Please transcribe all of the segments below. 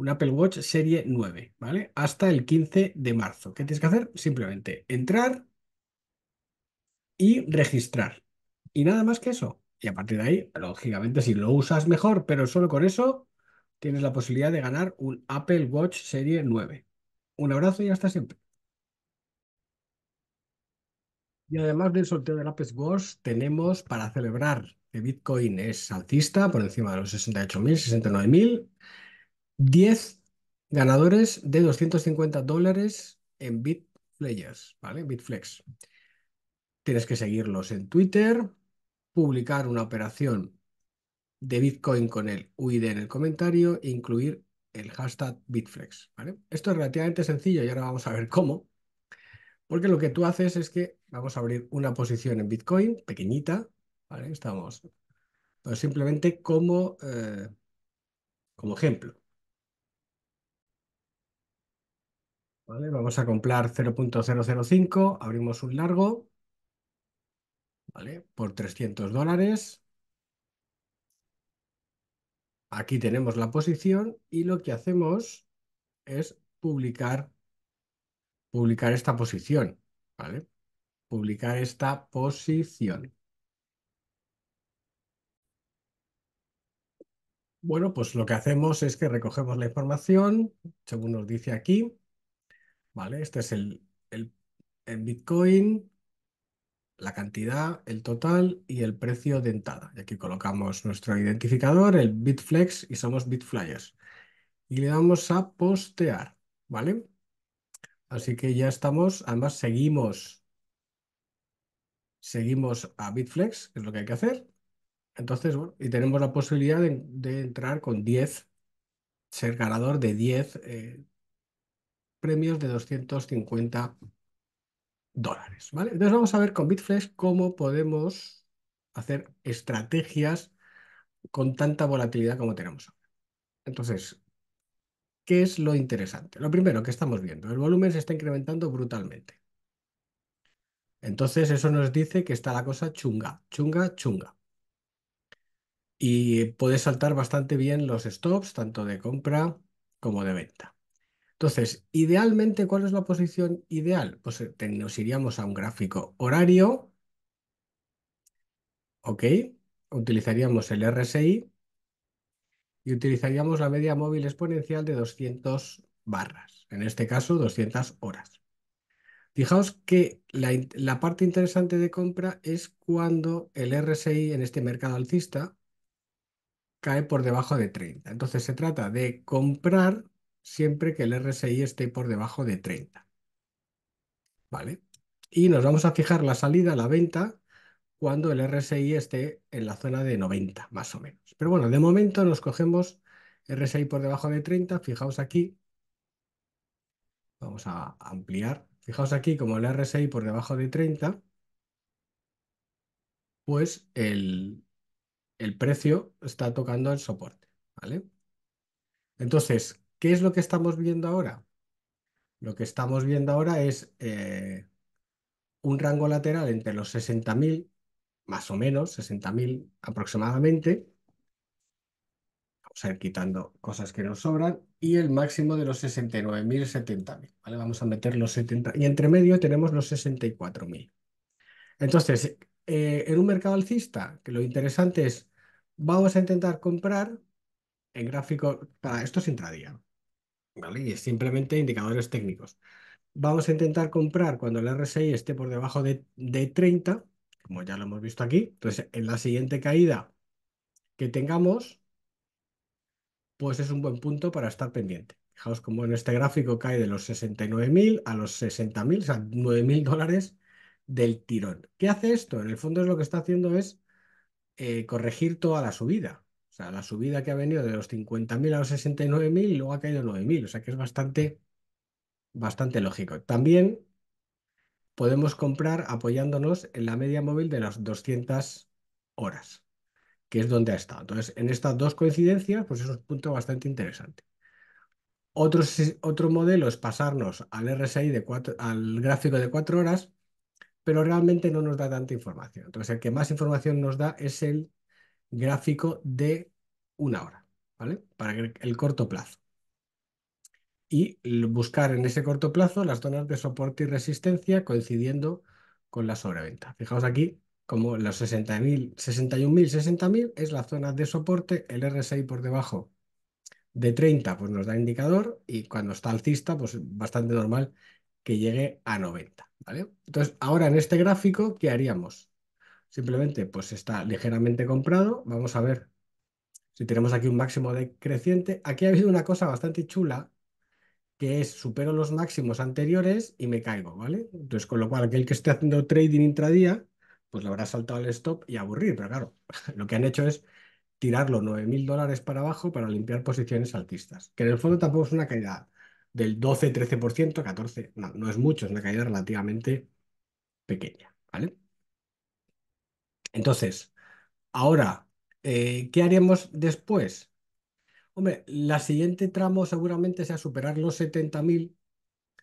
un Apple Watch serie 9, ¿vale? Hasta el 15 de marzo. ¿Qué tienes que hacer? Simplemente entrar y registrar. Y nada más que eso. Y a partir de ahí, lógicamente, si lo usas mejor, pero solo con eso, tienes la posibilidad de ganar un Apple Watch serie 9. Un abrazo y hasta siempre. Y además del sorteo del Apple Watch, tenemos para celebrar que Bitcoin es alcista por encima de los 68.000, 69.000 10 ganadores de 250 dólares en BitPlayers, ¿vale? BitFlex. Tienes que seguirlos en Twitter, publicar una operación de Bitcoin con el UID en el comentario, e incluir el hashtag BitFlex, ¿vale? Esto es relativamente sencillo y ahora vamos a ver cómo. Porque lo que tú haces es que vamos a abrir una posición en Bitcoin, pequeñita, ¿vale? Estamos. Pues, simplemente como, eh, como ejemplo. Vamos a comprar 0.005, abrimos un largo, ¿vale? Por 300 dólares. Aquí tenemos la posición y lo que hacemos es publicar, publicar esta posición, ¿vale? Publicar esta posición. Bueno, pues lo que hacemos es que recogemos la información, según nos dice aquí, este es el, el, Bitcoin, la cantidad, el total y el precio de entrada. Y aquí colocamos nuestro identificador, el Bitflex, y somos Bitflyers. Y le damos a postear, ¿vale? Así que ya estamos, además seguimos, seguimos a Bitflex, que es lo que hay que hacer. Entonces, y tenemos la posibilidad de, entrar con 10, ser ganador de 10 premios de 250 dólares. ¿vale? Entonces vamos a ver con Bitflex cómo podemos hacer estrategias con tanta volatilidad como tenemos hoy. Entonces, ¿qué es lo interesante? Lo primero que estamos viendo, el volumen se está incrementando brutalmente. Entonces eso nos dice que está la cosa chunga, chunga, chunga. Y puede saltar bastante bien los stops, tanto de compra como de venta. Entonces, idealmente, ¿cuál es la posición ideal? Pues eh, nos iríamos a un gráfico horario, ¿ok? Utilizaríamos el RSI y utilizaríamos la media móvil exponencial de 200 barras, en este caso 200 horas. Fijaos que la, la parte interesante de compra es cuando el RSI en este mercado alcista cae por debajo de 30. Entonces se trata de comprar siempre que el RSI esté por debajo de 30. ¿Vale? Y nos vamos a fijar la salida, la venta, cuando el RSI esté en la zona de 90, más o menos. Pero bueno, de momento nos cogemos RSI por debajo de 30, fijaos aquí, vamos a ampliar, fijaos aquí como el RSI por debajo de 30, pues el, el precio está tocando el soporte, ¿vale? Entonces, ¿Qué es lo que estamos viendo ahora? Lo que estamos viendo ahora es eh, un rango lateral entre los 60.000, más o menos, 60.000 aproximadamente. Vamos a ir quitando cosas que nos sobran. Y el máximo de los 69.000, 70.000. ¿vale? Vamos a meter los 70. Y entre medio tenemos los 64.000. Entonces, eh, en un mercado alcista, que lo interesante es, vamos a intentar comprar en gráfico, para esto es intradía, y es simplemente indicadores técnicos. Vamos a intentar comprar cuando el RSI esté por debajo de, 30, como ya lo hemos visto aquí. Entonces, en la siguiente caída que tengamos, pues es un buen punto para estar pendiente. Fijaos cómo en este gráfico cae de los 69.000 a los 60.000, o sea, 9.000 dólares del tirón. ¿Qué hace esto? En el fondo es lo que está haciendo es eh, corregir toda la subida la subida que ha venido de los 50.000 a los 69.000 luego ha caído 9.000, o sea que es bastante, bastante lógico. También podemos comprar apoyándonos en la media móvil de las 200 horas, que es donde ha estado. Entonces, en estas dos coincidencias, pues es un punto bastante interesante. Otro, otro modelo es pasarnos al RSI de al gráfico de 4 horas, pero realmente no nos da tanta información. Entonces, el que más información nos da es el gráfico de una hora, ¿vale? Para el corto plazo. Y buscar en ese corto plazo las zonas de soporte y resistencia coincidiendo con la sobreventa. Fijaos aquí como los 60.000, 61.000, 60.000 es la zona de soporte, el RSI por debajo de 30 pues nos da indicador y cuando está alcista pues bastante normal que llegue a 90, ¿vale? Entonces, ahora en este gráfico, ¿qué haríamos? Simplemente, pues está ligeramente comprado. Vamos a ver si tenemos aquí un máximo decreciente. Aquí ha habido una cosa bastante chula, que es supero los máximos anteriores y me caigo, ¿vale? Entonces, con lo cual, aquel que esté haciendo trading intradía, pues le habrá saltado al stop y aburrir. Pero claro, lo que han hecho es tirarlo 9.000 dólares para abajo para limpiar posiciones altistas, que en el fondo tampoco es una caída del 12, 13%, 14, no, no es mucho, es una caída relativamente pequeña, ¿vale? Entonces, ahora, eh, ¿qué haremos después? Hombre, la siguiente tramo seguramente sea superar los 70.000.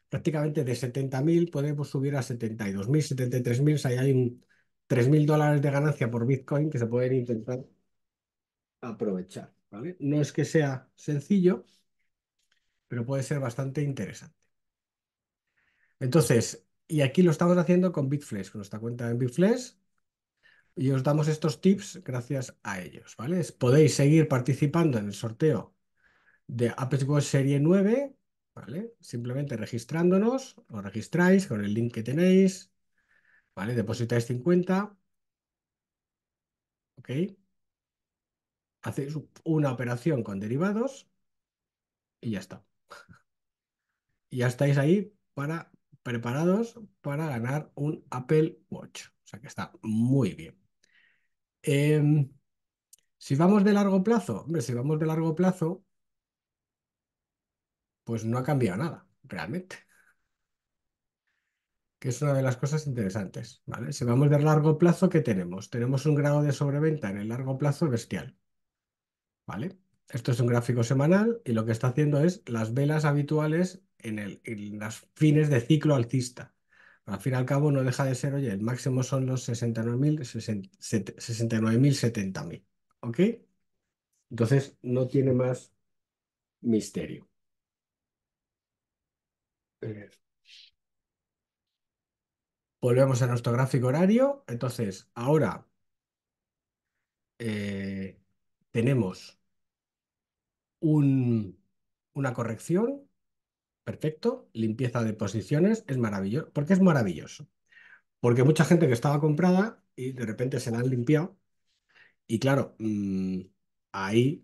Prácticamente de 70.000 podemos subir a 72.000, 73.000. O sea, hay un 3.000 dólares de ganancia por Bitcoin que se pueden intentar aprovechar. ¿vale? No es que sea sencillo, pero puede ser bastante interesante. Entonces, y aquí lo estamos haciendo con Bitflex, con nuestra cuenta en Bitflex y os damos estos tips gracias a ellos, ¿vale? Podéis seguir participando en el sorteo de Apple Watch Serie 9, ¿vale? Simplemente registrándonos, lo registráis con el link que tenéis, ¿vale? Depositáis 50, ¿ok? Hacéis una operación con derivados y ya está. Y ya estáis ahí para preparados para ganar un Apple Watch. O sea que está muy bien. Em, si vamos de largo plazo, hombre, si vamos de largo plazo, pues no ha cambiado nada, realmente. Que es una de las cosas interesantes, ¿vale? Si vamos de largo plazo, ¿qué tenemos? Tenemos un grado de sobreventa en el largo plazo bestial, ¿vale? Esto es un gráfico semanal y lo que está haciendo es las velas habituales en, el, en las fines de ciclo alcista. Al fin y al cabo no deja de ser, oye, el máximo son los 69.000, 69.000, 70.000. ¿Ok? Entonces no tiene más misterio. Volvemos a nuestro gráfico horario. Entonces, ahora eh, tenemos un, una corrección perfecto, limpieza de posiciones, es maravilloso. ¿Por qué es maravilloso? Porque mucha gente que estaba comprada y de repente se la han limpiado. Y claro, mm, ahí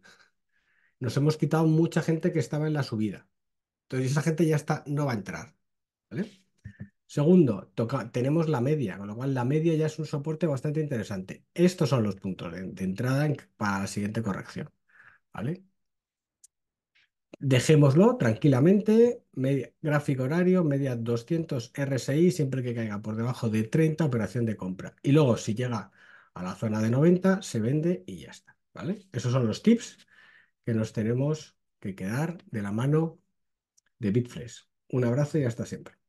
nos hemos quitado mucha gente que estaba en la subida. Entonces esa gente ya está, no va a entrar. Segundo, toca, tenemos la media, con lo cual la media ya es un soporte bastante interesante. Estos son los puntos de, entrada para la siguiente corrección. ¿vale? dejémoslo tranquilamente, media, gráfico horario, media 200 RSI, siempre que caiga por debajo de 30, operación de compra. Y luego, si llega a la zona de 90, se vende y ya está. ¿vale? Esos son los tips que nos tenemos que quedar de la mano de Bitfresh. Un abrazo y hasta siempre.